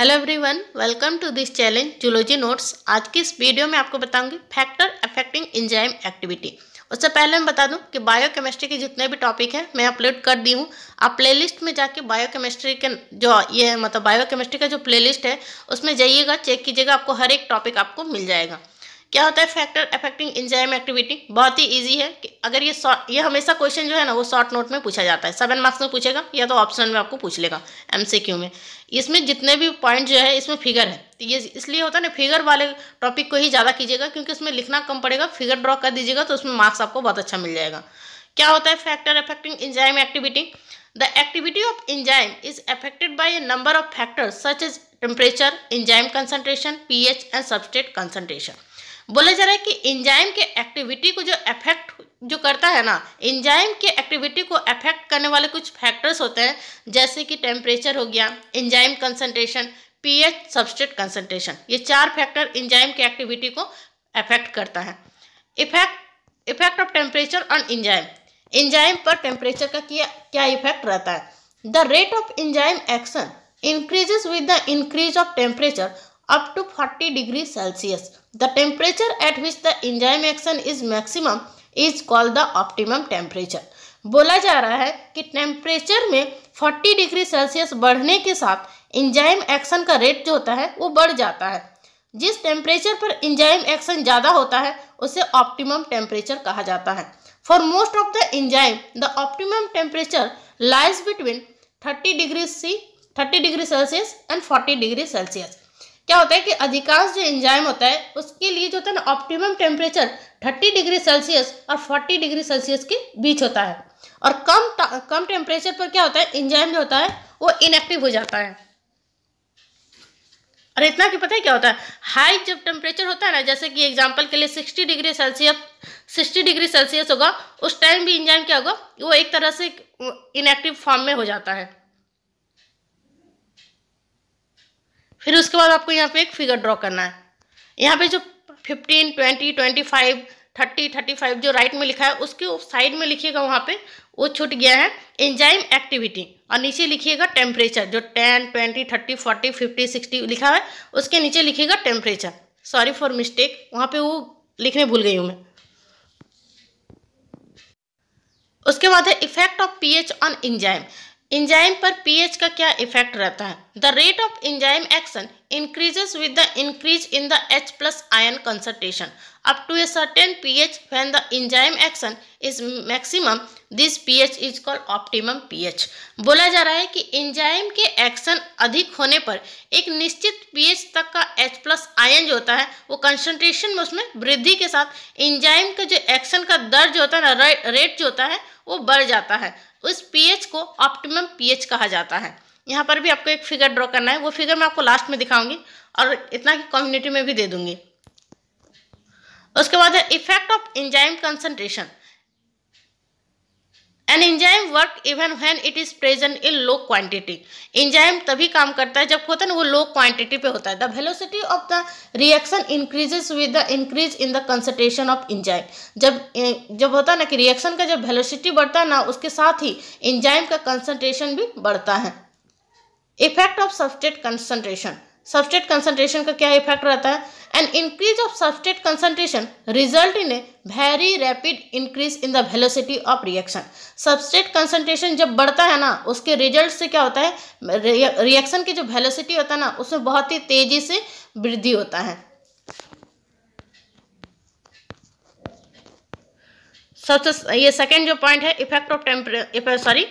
Hello everyone welcome to this challenge zoology notes आज की इस वीडियो में आपको बताऊंगी फैक्टर अफेक्टिंग इंजाइम एक्टिविटी उससे पहले मैं बता दूं कि बायोकेमिस्ट्री के जितने भी टॉपिक हैं मैं अपलोड कर दी हूँ आप प्लेलिस्ट में जाके बायोकेमिस्ट्री के जो ये मतलब बायोकेमिस्ट्री का जो प्लेलिस्ट है उसमें जाइएगा चेक कीजिएगा आपको हर एक टॉपिक आपको मिल जाएगा क्या होता है फैक्टर अफेक्टिंग इंजाइम एक्टिविटी बहुत ही ईजी है कि अगर ये ये हमेशा क्वेश्चन जो है ना वो शॉर्ट नोट में पूछा जाता है सेवन मार्क्स में पूछेगा या तो ऑप्शन में आपको पूछ लेगा एम में इसमें जितने भी पॉइंट जो है इसमें फिगर है तो ये इसलिए होता है ना फिगर वाले टॉपिक को ही ज़्यादा कीजिएगा क्योंकि उसमें लिखना कम पड़ेगा फिगर ड्रॉ कर दीजिएगा तो उसमें मार्क्स आपको बहुत अच्छा मिल जाएगा क्या होता है factor affecting enzyme activity the activity of enzyme is affected by a number of factors such is temperature enzyme concentration P and substrate concentration बोला जा रहा है कि एंजाइम के एक्टिविटी को जो इफेक्ट जो करता है ना एंजाइम के एक्टिविटी को अफेक्ट करने वाले कुछ फैक्टर्स होते हैं जैसे कि टेम्परेचर हो गया enzyme concentration pH substrate concentration ये चार फैक्टर एंजाइम के एक्टिविटी को अफेक्ट करता है effect effect of temperature on enzyme enzyme पर टेम्परेचर का क्या क्या इफेक्ट रहता है the rate of enzyme action increases with the increase of temperature up to 40 degree Celsius. The temperature at which the enzyme action is maximum is called the optimum temperature. बोला जा रहा है कि टेम्परेचर में 40 degree Celsius बढ़ने के साथ enzyme action का रेट जो होता है वो बढ़ जाता है जिस टेम्परेचर पर इंजाइम एक्शन ज़्यादा होता है उसे ऑप्टिमम टेम्परेचर कहा जाता है for most of the enzyme the optimum temperature lies between 30 degree C 30 degree Celsius and 40 degree Celsius क्या होता है कि अधिकांश जो एंजाइम होता है उसके लिए जो होता है ना ऑप्टिमम टेम्परेचर 30 डिग्री सेल्सियस और 40 डिग्री सेल्सियस के बीच होता है और कम कम टेम्परेचर पर क्या होता है एंजाइम जो होता है वो इनएक्टिव हो जाता है और इतना कि पता है क्या होता है हाई जब टेम्परेचर होता है ना जैसे कि एग्जाम्पल के लिए 60 डिग्री सेल्सियस 60 डिग्री सेल्सियस होगा उस टाइम भी इंजाइम क्या होगा वो एक तरह से इनएक्टिव फॉर्म में हो जाता है फिर उसके बाद आपको यहाँ पे एक फिगर ड्रॉ करना है यहाँ पे जो fifteen twenty twenty five thirty thirty five जो राइट में लिखा है उसके साइड में लिखिएगा वहाँ पे वो छूट गया है एंजाइम एक्टिविटी और नीचे लिखिएगा टेम्परेचर जो ten twenty thirty forty fifty sixty लिखा है उसके नीचे लिखिएगा टेम्परेचर सॉरी फॉर मिस्टेक वहाँ पर वो लिखने भूल गई हूँ मैं उसके बाद है effect of pH on enzyme enzyme पर पीएच का क्या इफेक्ट रहता है the rate of enzyme action increases with the increase in the H plus ion concentration up to a certain pH when the enzyme action is maximum this pH is called optimum pH बोला जा रहा है कि enzyme के action अधिक होने पर एक निश्चित पीएच तक का एच प्लस आयन जो होता है वो कंसनट्रेशन में उसमें वृद्धि के साथ एंजाइम का जो एक्शन का दर जो होता है ना रेट जो होता है वो बढ़ जाता है उस पीएच को ऑप्टिमम पीएच कहा जाता है यहाँ पर भी आपको एक फिगर ड्रॉ करना है वो फिगर मैं आपको लास्ट में दिखाऊंगी और इतना ही कम्युनिटी में भी दे दूंगी उसके बाद है effect of enzyme concentration an enzyme work even when it is present in low quantity enzyme तभी काम करता है जब होता है ना वो लो क्वांटिटी पे होता है the velocity of the reaction increases with the increase in the concentration of enzyme जब जब होता है ना कि रिएक्शन का जब वेलोसिटी बढ़ता है ना उसके साथ ही इंजाइम का कंसनट्रेशन भी बढ़ता है effect of substrate concentration substrate concentration का क्या इफेक्ट रहता है and increase of substrate concentration result in a very rapid increase in the velocity of reaction substrate concentration जब बढ़ता है ना उसके रिजल्ट से क्या होता है रिएक्शन की जो वेलोसिटी होता है ना उसमें बहुत ही तेजी से वृद्धि होता है तो सबसे ये सेकंड जो पॉइंट है effect of temperature sorry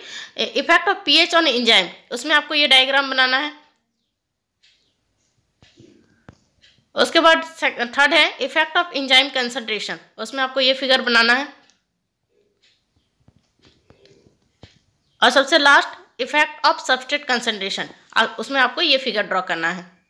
effect of pH on enzyme उसमें आपको ये डायग्राम बनाना है उसके बाद थर्ड है इफेक्ट ऑफ इंजाइम कंसंट्रेशन उसमें आपको ये फिगर बनाना है और सबसे last effect of substrate concentration उसमें आपको ये फिगर ड्रॉ करना है